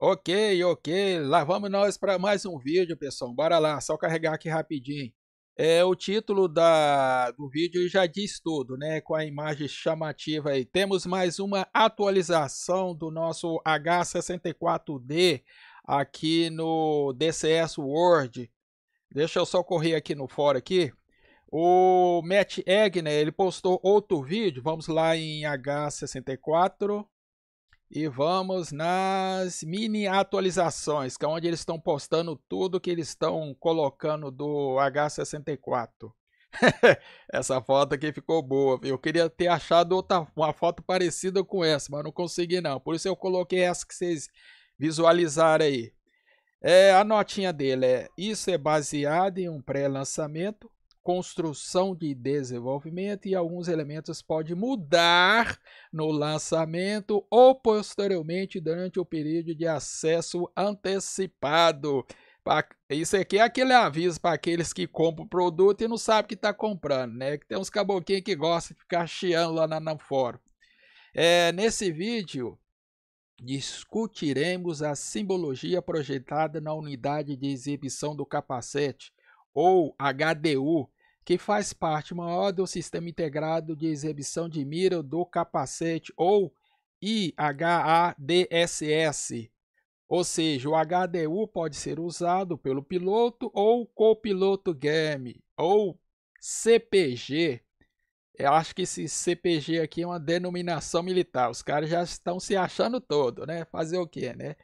Ok, ok, lá vamos nós para mais um vídeo, pessoal. Bora lá, só carregar aqui rapidinho. É, o título da, do vídeo já diz tudo, né? Com a imagem chamativa aí. Temos mais uma atualização do nosso H64D aqui no DCS Word. Deixa eu só correr aqui no fora aqui. O Matt Egner, ele postou outro vídeo. Vamos lá em H64. E vamos nas mini atualizações, que é onde eles estão postando tudo que eles estão colocando do H64. essa foto aqui ficou boa. Eu queria ter achado outra, uma foto parecida com essa, mas não consegui não. Por isso eu coloquei essa que vocês visualizaram aí. É, a notinha dele é: Isso é baseado em um pré-lançamento construção de desenvolvimento e alguns elementos pode mudar no lançamento ou posteriormente durante o período de acesso antecipado. Isso aqui é aquele aviso para aqueles que compram o produto e não sabem que está comprando, né? Que tem uns caboclinhos que gostam de ficar chiando lá na, na fórum. É, nesse vídeo, discutiremos a simbologia projetada na unidade de exibição do capacete, ou HDU, que faz parte maior do Sistema Integrado de Exibição de Mira do Capacete, ou IHADSS. Ou seja, o HDU pode ser usado pelo piloto ou copiloto game, ou CPG. Eu acho que esse CPG aqui é uma denominação militar. Os caras já estão se achando todo, né? Fazer o quê, né?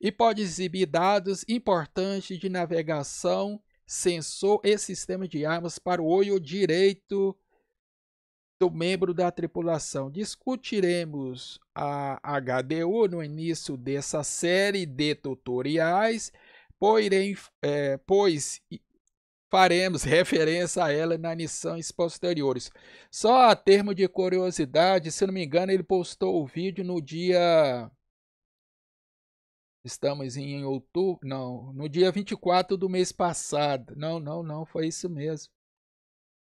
E pode exibir dados importantes de navegação sensor e sistema de armas para o olho direito do membro da tripulação. Discutiremos a HDU no início dessa série de tutoriais, é, pois faremos referência a ela nas lições posteriores. Só a termo de curiosidade, se não me engano, ele postou o vídeo no dia Estamos em outubro, não, no dia 24 do mês passado. Não, não, não, foi isso mesmo.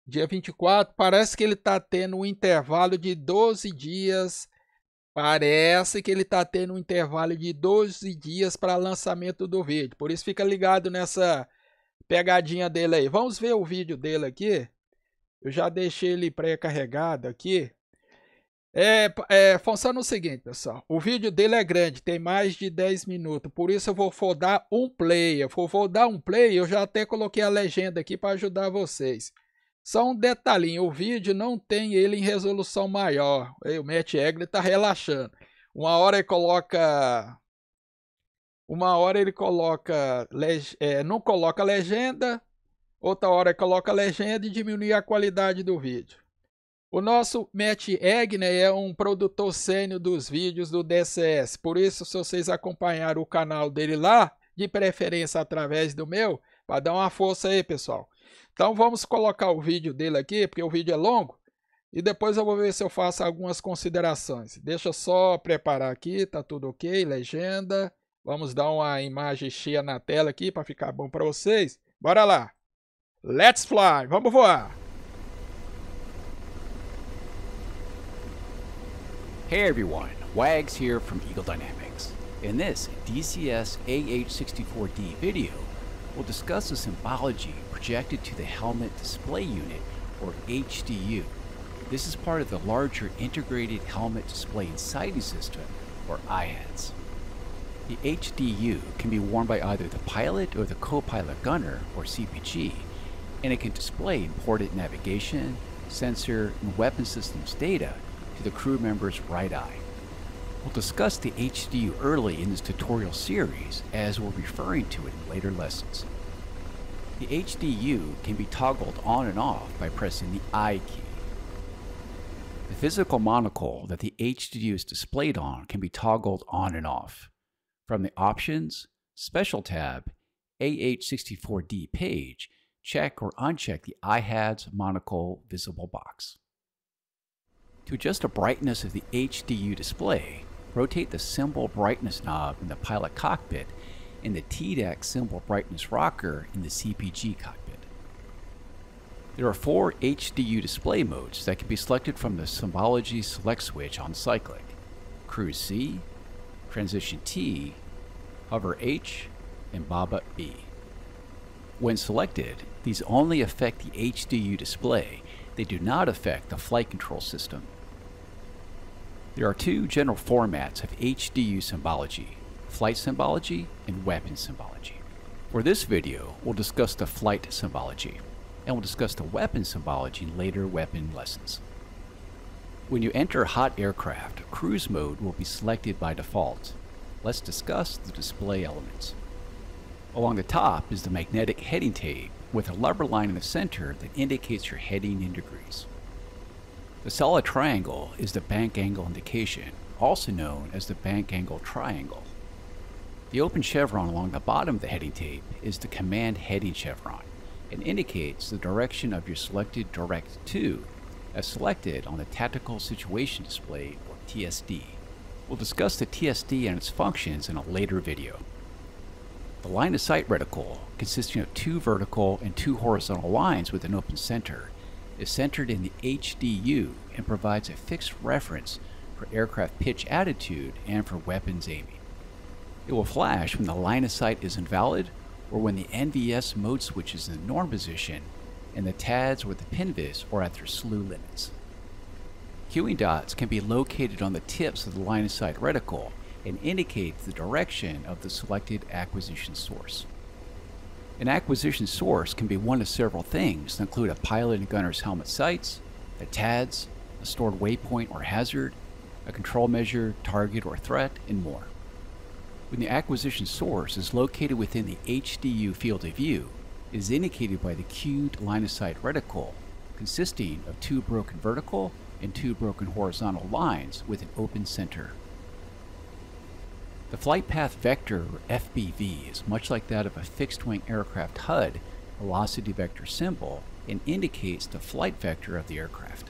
Dia 24, parece que ele está tendo um intervalo de 12 dias. Parece que ele está tendo um intervalo de 12 dias para lançamento do vídeo. Por isso fica ligado nessa pegadinha dele aí. Vamos ver o vídeo dele aqui. Eu já deixei ele pré-carregado aqui. É, é, funciona é o seguinte, pessoal. O vídeo dele é grande, tem mais de 10 minutos. Por isso eu vou dar um play. Eu vou, vou dar um play, eu já até coloquei a legenda aqui para ajudar vocês. Só um detalhinho, o vídeo não tem ele em resolução maior. O Matt Egli tá relaxando. Uma hora ele coloca... Uma hora ele coloca... É, não coloca legenda. Outra hora ele coloca legenda e diminui a qualidade do vídeo. O nosso Matt Egner né, é um produtor sênior dos vídeos do DCS, por isso se vocês acompanharam o canal dele lá, de preferência através do meu, para dar uma força aí, pessoal. Então vamos colocar o vídeo dele aqui, porque o vídeo é longo, e depois eu vou ver se eu faço algumas considerações. Deixa eu só preparar aqui, tá tudo ok, legenda. Vamos dar uma imagem cheia na tela aqui para ficar bom para vocês. Bora lá! Let's fly! Vamos voar! Hey everyone, Wags here from Eagle Dynamics. In this DCS AH64D video, we'll discuss the symbology projected to the Helmet Display Unit, or HDU. This is part of the larger Integrated Helmet Display and Sighting System, or IHEDS. The HDU can be worn by either the pilot or the co-pilot gunner, or CPG, and it can display important navigation, sensor, and weapon systems data to the crew member's right eye. We'll discuss the HDU early in this tutorial series as we're referring to it in later lessons. The HDU can be toggled on and off by pressing the I key. The physical monocle that the HDU is displayed on can be toggled on and off. From the Options, Special tab, AH64D page, check or uncheck the IHADS monocle visible box. To adjust the brightness of the HDU display, rotate the symbol brightness knob in the pilot cockpit and the TDAC symbol brightness rocker in the CPG cockpit. There are four HDU display modes that can be selected from the Symbology select switch on Cyclic. Cruise C, Transition T, Hover H, and Baba B. When selected, these only affect the HDU display. They do not affect the flight control system there are two general formats of HDU symbology, flight symbology and weapon symbology. For this video, we'll discuss the flight symbology, and we'll discuss the weapon symbology in later weapon lessons. When you enter hot aircraft, cruise mode will be selected by default. Let's discuss the display elements. Along the top is the magnetic heading tape with a lever line in the center that indicates your heading in degrees. The solid triangle is the bank angle indication, also known as the bank angle triangle. The open chevron along the bottom of the heading tape is the command heading chevron and indicates the direction of your selected direct to as selected on the Tactical Situation Display or TSD. We'll discuss the TSD and its functions in a later video. The line of sight reticle, consisting of two vertical and two horizontal lines with an open center, is centered in the HDU and provides a fixed reference for aircraft pitch attitude and for weapons aiming. It will flash when the line of sight is invalid or when the NVS mode switch is in the norm position and the TADs or the pinvis are at their slew limits. Cueing dots can be located on the tips of the line of sight reticle and indicate the direction of the selected acquisition source. An acquisition source can be one of several things that include a pilot and gunner's helmet sights, the TADS, a stored waypoint or hazard, a control measure, target or threat, and more. When the acquisition source is located within the HDU field of view, it is indicated by the cued line of sight reticle, consisting of two broken vertical and two broken horizontal lines with an open center. The Flight Path Vector, or FPV, is much like that of a fixed-wing aircraft HUD, velocity vector symbol, and indicates the flight vector of the aircraft.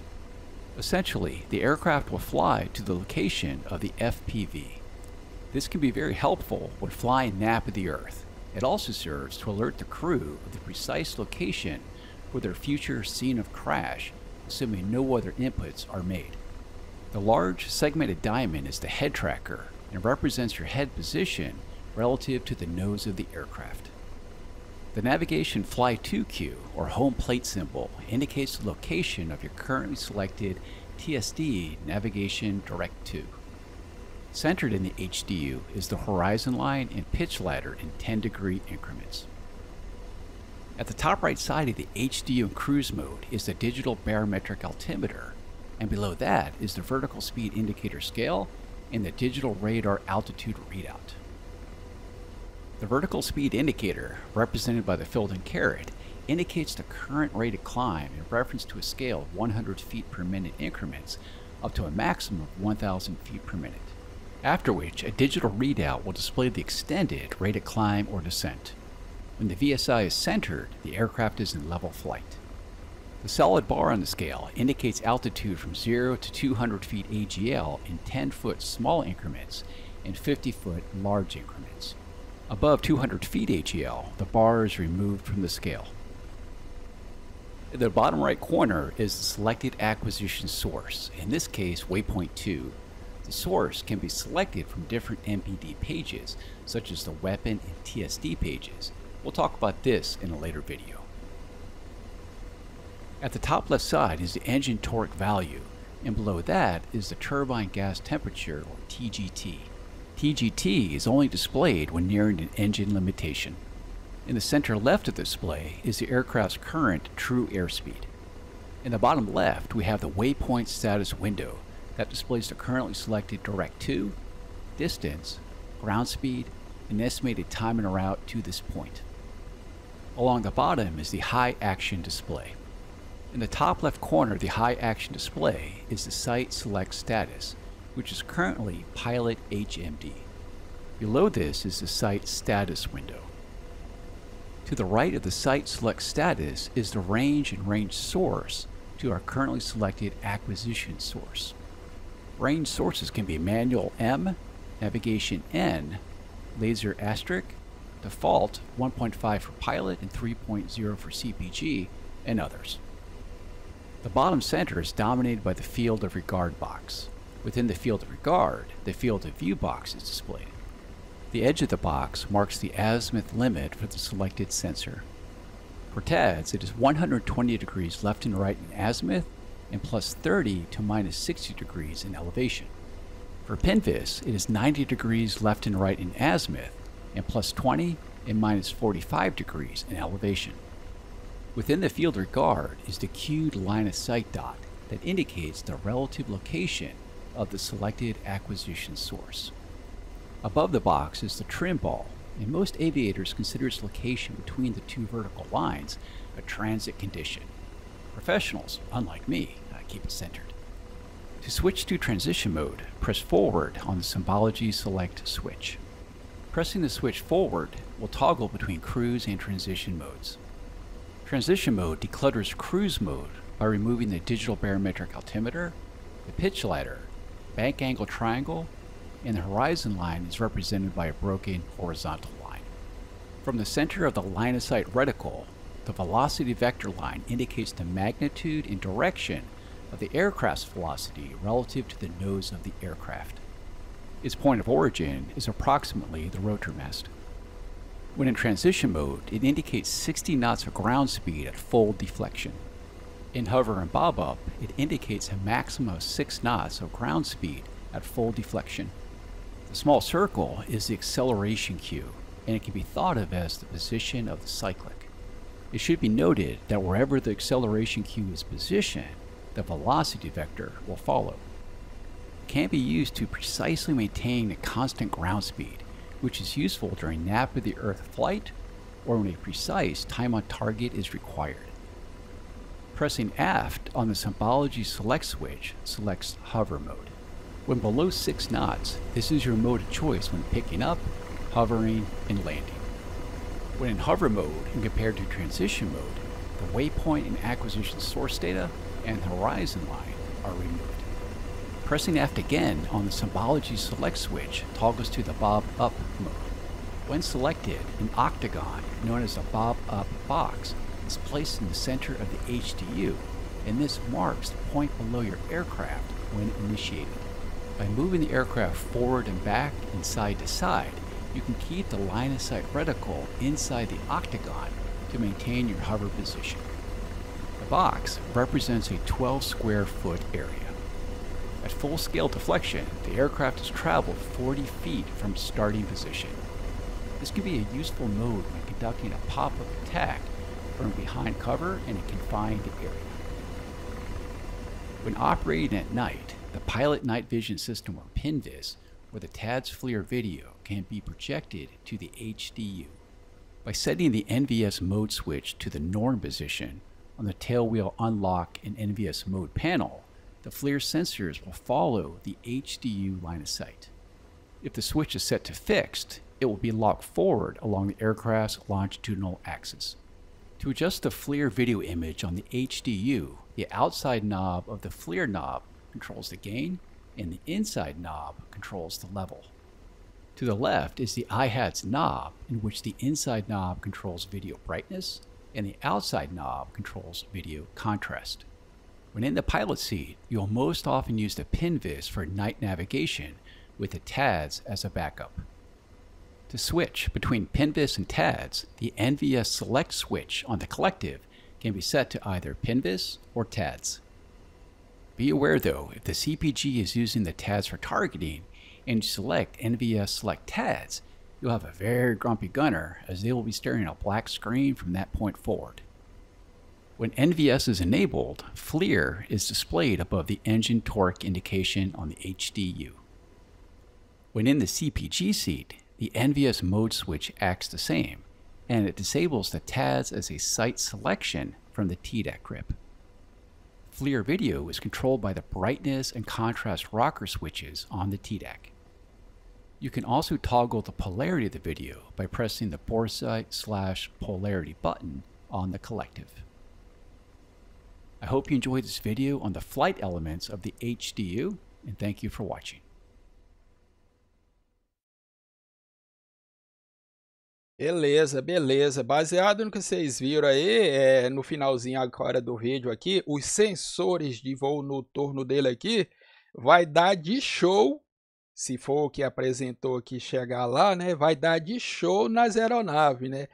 Essentially, the aircraft will fly to the location of the FPV. This can be very helpful when flying nap of the Earth. It also serves to alert the crew of the precise location for their future scene of crash, assuming no other inputs are made. The large segmented diamond is the head tracker and represents your head position relative to the nose of the aircraft. The navigation Fly to cue, or home plate symbol, indicates the location of your currently selected TSD Navigation Direct to Centered in the HDU is the horizon line and pitch ladder in 10 degree increments. At the top right side of the HDU in cruise mode is the digital barometric altimeter, and below that is the vertical speed indicator scale in the digital radar altitude readout. The vertical speed indicator, represented by the filled-in carrot, indicates the current rate of climb in reference to a scale of 100 feet per minute increments up to a maximum of 1,000 feet per minute, after which a digital readout will display the extended rate of climb or descent. When the VSI is centered, the aircraft is in level flight. The solid bar on the scale indicates altitude from 0 to 200 feet AGL in 10 foot small increments and 50 foot large increments. Above 200 feet AGL, the bar is removed from the scale. In the bottom right corner is the selected acquisition source, in this case Waypoint 2. The source can be selected from different MPD pages, such as the weapon and TSD pages. We'll talk about this in a later video. At the top left side is the engine torque value, and below that is the turbine gas temperature, or TGT. TGT is only displayed when nearing an engine limitation. In the center left of the display is the aircraft's current true airspeed. In the bottom left, we have the waypoint status window that displays the currently selected direct to, distance, ground speed, and estimated time and route to this point. Along the bottom is the high action display. In the top left corner of the high action display is the site select status, which is currently Pilot HMD. Below this is the site status window. To the right of the site select status is the range and range source to our currently selected acquisition source. Range sources can be manual M, navigation N, laser asterisk, default 1.5 for pilot and 3.0 for CPG, and others. The bottom center is dominated by the field of regard box. Within the field of regard, the field of view box is displayed. The edge of the box marks the azimuth limit for the selected sensor. For TADS, it is 120 degrees left and right in azimuth and plus 30 to minus 60 degrees in elevation. For PINVIS, it is 90 degrees left and right in azimuth and plus 20 and minus 45 degrees in elevation. Within the field regard is the cued line of sight dot that indicates the relative location of the selected acquisition source. Above the box is the trim ball, and most aviators consider its location between the two vertical lines a transit condition. Professionals, unlike me, uh, keep it centered. To switch to transition mode, press forward on the Symbology Select switch. Pressing the switch forward will toggle between cruise and transition modes. Transition mode declutters cruise mode by removing the digital barometric altimeter, the pitch ladder, bank angle triangle, and the horizon line is represented by a broken horizontal line. From the center of the line of sight reticle, the velocity vector line indicates the magnitude and direction of the aircraft's velocity relative to the nose of the aircraft. Its point of origin is approximately the rotor mast. When in transition mode, it indicates 60 knots of ground speed at full deflection. In hover and bob up, it indicates a maximum of 6 knots of ground speed at full deflection. The small circle is the acceleration cue, and it can be thought of as the position of the cyclic. It should be noted that wherever the acceleration cue is positioned, the velocity vector will follow. It can be used to precisely maintain a constant ground speed, which is useful during nap of the Earth flight or when a precise time on target is required. Pressing aft on the symbology select switch selects hover mode. When below 6 knots, this is your mode of choice when picking up, hovering, and landing. When in hover mode and compared to transition mode, the waypoint and acquisition source data and horizon line are removed. Pressing F again on the Symbology Select switch toggles to the Bob Up mode. When selected, an octagon, known as a Bob Up box, is placed in the center of the HDU, and this marks the point below your aircraft when initiated. By moving the aircraft forward and back and side to side, you can keep the line of sight reticle inside the octagon to maintain your hover position. The box represents a 12 square foot area. At full-scale deflection, the aircraft has traveled 40 feet from starting position. This can be a useful mode when conducting a pop-up attack from behind cover in a confined area. When operating at night, the Pilot Night Vision System, or PINVIS, or the TADS FLIR video can be projected to the HDU. By setting the NVS mode switch to the norm position on the tailwheel unlock and NVS mode panel, the FLIR sensors will follow the HDU line of sight. If the switch is set to fixed, it will be locked forward along the aircraft's longitudinal axis. To adjust the FLIR video image on the HDU, the outside knob of the FLIR knob controls the gain, and the inside knob controls the level. To the left is the IHATS knob, in which the inside knob controls video brightness, and the outside knob controls video contrast. When in the pilot seat, you'll most often use the pinvis for night navigation with the TADS as a backup. To switch between pinvis and TADS, the NVS select switch on the collective can be set to either pinvis or TADS. Be aware though, if the CPG is using the TADS for targeting and you select NVS select TADS, you'll have a very grumpy gunner as they will be staring at a black screen from that point forward. When NVS is enabled, FLIR is displayed above the engine torque indication on the HDU. When in the CPG seat, the NVS mode switch acts the same, and it disables the TAS as a sight selection from the TDEC grip. FLIR video is controlled by the brightness and contrast rocker switches on the TDEC. You can also toggle the polarity of the video by pressing the foresight slash polarity button on the collective. I hope you enjoyed this video on the flight elements of the HDU, and thank you for watching. Beleza, beleza. Baseado no que vocês viram aí, é, no finalzinho agora do vídeo aqui, os sensores de voo noturno dele aqui vai dar de show, se for o que apresentou aqui chegar lá, né? Vai dar de show nas aeronaves, né?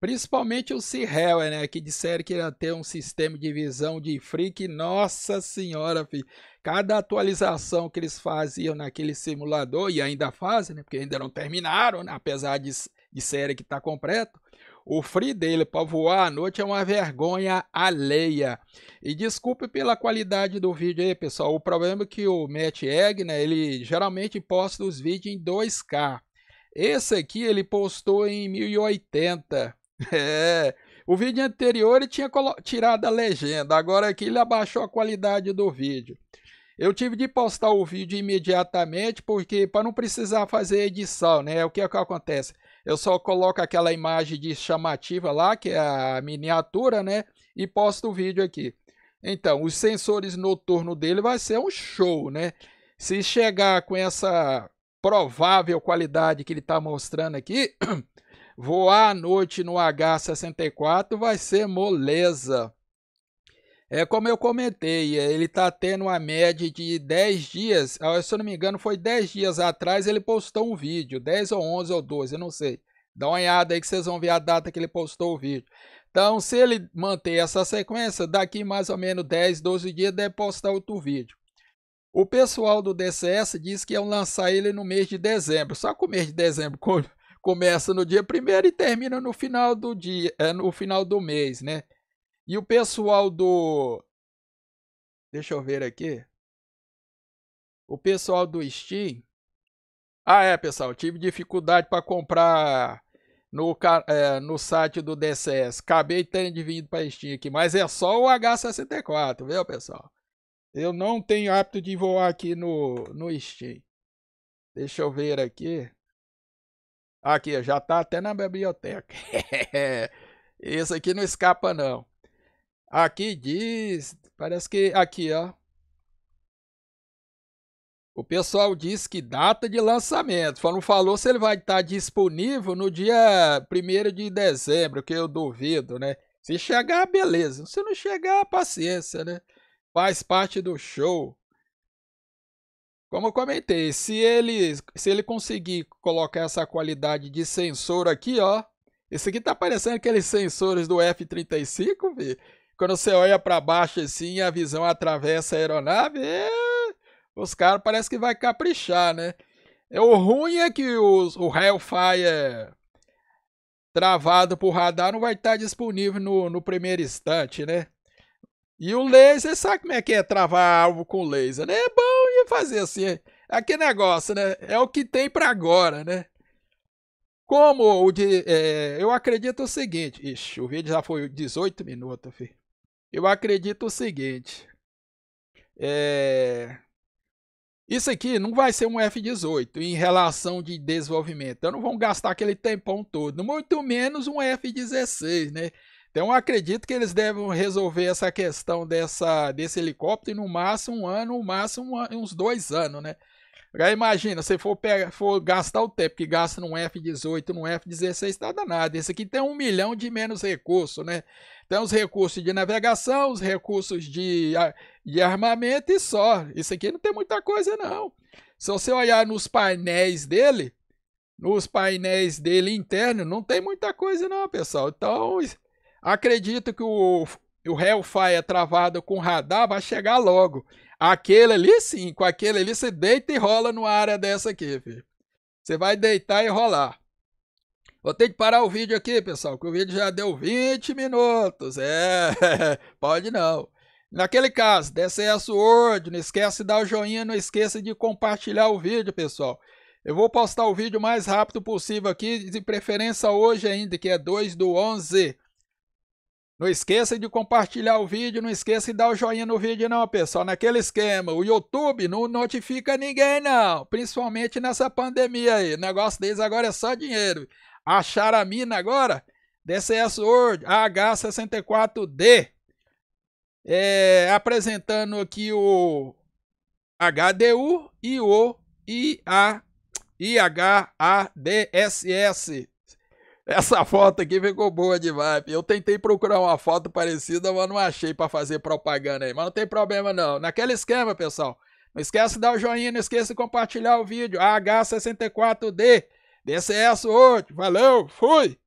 Principalmente o Cirel, né? Que disseram que ia ter um sistema de visão de freak. Nossa senhora, filho. Cada atualização que eles faziam naquele simulador, e ainda fazem, né? Porque ainda não terminaram, né? apesar de, de série que está completo. O free dele para voar à noite é uma vergonha alheia. E desculpe pela qualidade do vídeo aí, pessoal. O problema é que o Matt Egg, né? Ele geralmente posta os vídeos em 2K. Esse aqui ele postou em 1080 É. O vídeo anterior ele tinha tirado a legenda, agora aqui é ele abaixou a qualidade do vídeo. Eu tive de postar o vídeo imediatamente porque para não precisar fazer edição, né? O que, é que acontece? Eu só coloco aquela imagem de chamativa lá, que é a miniatura, né? E posto o vídeo aqui. Então, os sensores noturno dele vai ser um show, né? Se chegar com essa provável qualidade que ele está mostrando aqui, Voar à noite no H64 vai ser moleza. É como eu comentei, é, ele está tendo uma média de 10 dias, ah, se eu não me engano foi 10 dias atrás ele postou um vídeo, 10 ou 11 ou 12, eu não sei. Dá uma olhada aí que vocês vão ver a data que ele postou o vídeo. Então, se ele manter essa sequência, daqui mais ou menos 10, 12 dias deve postar outro vídeo. O pessoal do DCS diz que iam lançar ele no mês de dezembro. Só que o mês de dezembro, começa no dia primeiro e termina no final do dia, é, no final do mês, né? E o pessoal do Deixa eu ver aqui. O pessoal do Steam. Ah, é, pessoal, tive dificuldade para comprar no, é, no site do DCS. Acabei tendo vindo para Steam aqui, mas é só o H64, viu, pessoal? Eu não tenho hábito de voar aqui no, no Steam. Deixa eu ver aqui. Aqui, já está até na biblioteca. Esse aqui não escapa, não. Aqui diz, parece que aqui, ó. O pessoal diz que data de lançamento. Não falou se ele vai estar tá disponível no dia 1 de dezembro, que eu duvido, né? Se chegar, beleza. Se não chegar, paciência, né? Faz parte do show. Como eu comentei, se ele, se ele conseguir colocar essa qualidade de sensor aqui, ó. Esse aqui tá parecendo aqueles sensores do F-35, vi. Quando você olha para baixo assim, a visão atravessa a aeronave, é... os caras parece que vai caprichar, né? É, o ruim é que os, o Hellfire travado por radar não vai estar tá disponível no, no primeiro instante, né? E o laser, sabe como é que é travar alvo com laser, né? É bom e fazer assim. É aquele negócio, né? É o que tem para agora, né? Como o de. É, eu acredito o seguinte. Ixi, o vídeo já foi 18 minutos, filho. Eu acredito o seguinte. É, isso aqui não vai ser um F-18 em relação de desenvolvimento. Então não vão gastar aquele tempão todo. Muito menos um F-16, né? Então acredito que eles devem resolver essa questão dessa, desse helicóptero em no máximo um ano, no máximo um, uns dois anos, né? imagina, se for, pegar, for gastar o tempo que gasta num F-18, num F-16, tá danado. Esse aqui tem um milhão de menos recurso, né? Tem os recursos de navegação, os recursos de, de armamento e só. Isso aqui não tem muita coisa, não. Se você olhar nos painéis dele, nos painéis dele interno, não tem muita coisa, não, pessoal. Então, Acredito que o, o Hellfire travado com radar vai chegar logo. Aquele ali sim, com aquele ali você deita e rola numa área dessa aqui, filho. Você vai deitar e rolar. Vou ter que parar o vídeo aqui, pessoal, que o vídeo já deu 20 minutos. É, pode não. Naquele caso, DCS World, não esquece de dar o joinha, não esqueça de compartilhar o vídeo, pessoal. Eu vou postar o vídeo o mais rápido possível aqui, de preferência hoje ainda, que é 2 do 11. Não esqueça de compartilhar o vídeo, não esqueça de dar o joinha no vídeo não, pessoal. Naquele esquema, o YouTube não notifica ninguém não, principalmente nessa pandemia aí. O negócio deles agora é só dinheiro. Achar a mina agora? DCS World H64D. É, apresentando aqui o HDU e o IHADSS essa foto aqui ficou boa demais. Eu tentei procurar uma foto parecida, mas não achei para fazer propaganda aí. Mas não tem problema não. Naquele esquema, pessoal. Não esquece de dar o joinha, não esquece de compartilhar o vídeo. h 64 d DCS hoje. Valeu, fui!